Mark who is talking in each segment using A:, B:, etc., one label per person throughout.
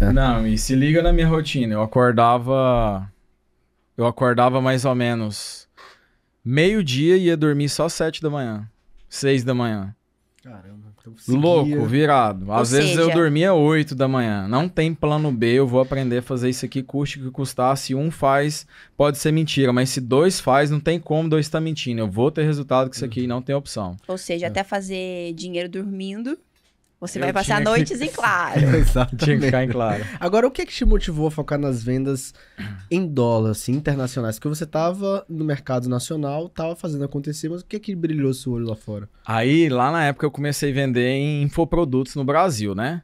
A: É. Não, e se liga na minha rotina. Eu acordava. Eu acordava mais ou menos meio-dia e ia dormir só sete da manhã. Seis da manhã. Caramba. Louco, virado. Às Ou vezes seja... eu dormia 8 da manhã. Não tem plano B, eu vou aprender a fazer isso aqui, custe que custar. Se um faz, pode ser mentira, mas se dois faz, não tem como dois tá mentindo. Eu vou ter resultado com isso uhum. aqui, não tem opção. Ou seja, é. até fazer dinheiro dormindo você Eu vai passar a noite em claro. Exatamente. Tinha que ficar em claro. Agora, o que é que te motivou a focar nas vendas em dólar, assim, internacionais? Porque você estava no mercado nacional, estava fazendo acontecer, mas o que é que brilhou seu olho lá fora? Aí, lá na época, eu comecei a vender em infoprodutos no Brasil, né?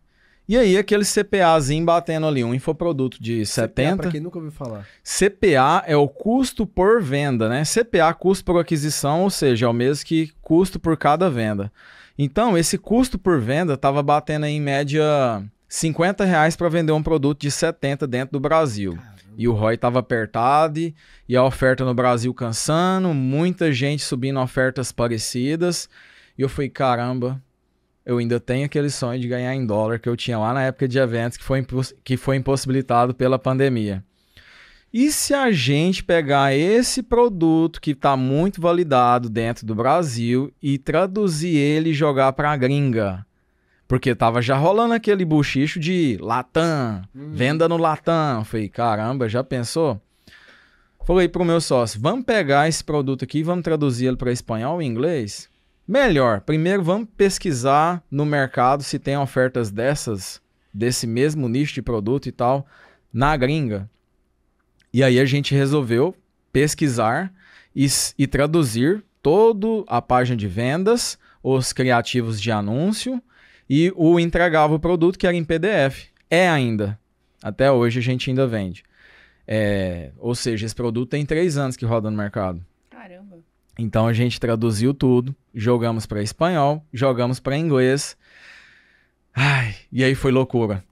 A: E aí, aquele CPAzinho batendo ali, um infoproduto de CPA, 70. Para quem nunca ouviu falar. CPA é o custo por venda, né? CPA, custo por aquisição, ou seja, é o mesmo que custo por cada venda. Então, esse custo por venda estava batendo em média 50 reais para vender um produto de 70 dentro do Brasil. E o ROI estava apertado e, e a oferta no Brasil cansando, muita gente subindo ofertas parecidas. E eu fui caramba, eu ainda tenho aquele sonho de ganhar em dólar que eu tinha lá na época de eventos que foi, que foi impossibilitado pela pandemia. E se a gente pegar esse produto que está muito validado dentro do Brasil e traduzir ele e jogar para a gringa? Porque tava já rolando aquele buchicho de Latam, hum. venda no Latam. falei, caramba, já pensou? Falei pro meu sócio, vamos pegar esse produto aqui, vamos traduzir ele para espanhol e inglês? Melhor, primeiro vamos pesquisar no mercado se tem ofertas dessas, desse mesmo nicho de produto e tal, na gringa. E aí a gente resolveu pesquisar e, e traduzir toda a página de vendas, os criativos de anúncio e o entregava o produto que era em PDF. É ainda. Até hoje a gente ainda vende. É, ou seja, esse produto tem três anos que roda no mercado. Caramba. Então a gente traduziu tudo, jogamos para espanhol, jogamos para inglês. Ai, e aí foi loucura.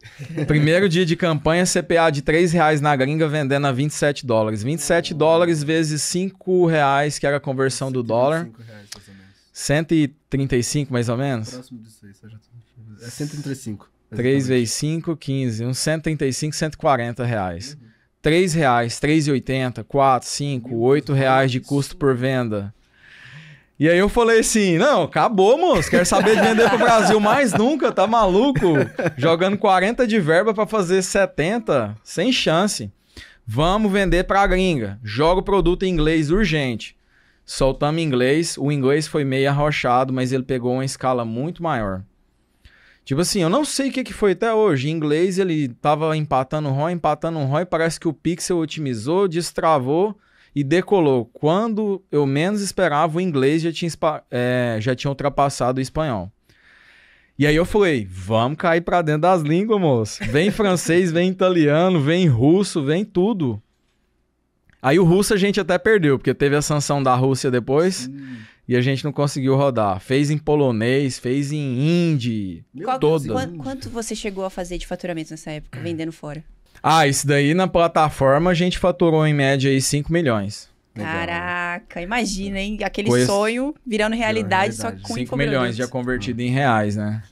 A: Primeiro dia de campanha, CPA de 3 reais na gringa, vendendo a 27 dólares. 27 dólares vezes 5 reais, que era a conversão do dólar. Reais, mais ou menos. 135 mais ou menos? Próximo disso aí, É 135. Exatamente. 3 vezes 5, 15. Uns 135, 140 reais. Uhum. 3 reais, 3,80, 4, 5, 8 reais de custo por venda. E aí eu falei assim: não, acabou, moço. Quero saber de vender pro Brasil mais nunca, tá maluco? Jogando 40 de verba para fazer 70, sem chance. Vamos vender pra gringa. Joga o produto em inglês urgente. Soltamos inglês. O inglês foi meio arrochado, mas ele pegou uma escala muito maior. Tipo assim, eu não sei o que, que foi até hoje. Em inglês ele tava empatando ROI, empatando ROI. Parece que o pixel otimizou, destravou e decolou. Quando eu menos esperava, o inglês já tinha, é, já tinha ultrapassado o espanhol. E aí eu falei, vamos cair para dentro das línguas, moço. Vem francês, vem italiano, vem russo, vem tudo. Aí o russo a gente até perdeu, porque teve a sanção da Rússia depois. Sim. Hum. E a gente não conseguiu rodar. Fez em polonês, fez em hindi. Qual, toda. Quanto, quanto você chegou a fazer de faturamento nessa época, vendendo fora? Ah, isso daí na plataforma a gente faturou em média aí 5 milhões. Né? Caraca, imagina, hein? Aquele Foi sonho virando realidade, virando realidade, só com 5 milhões já convertido em reais, né?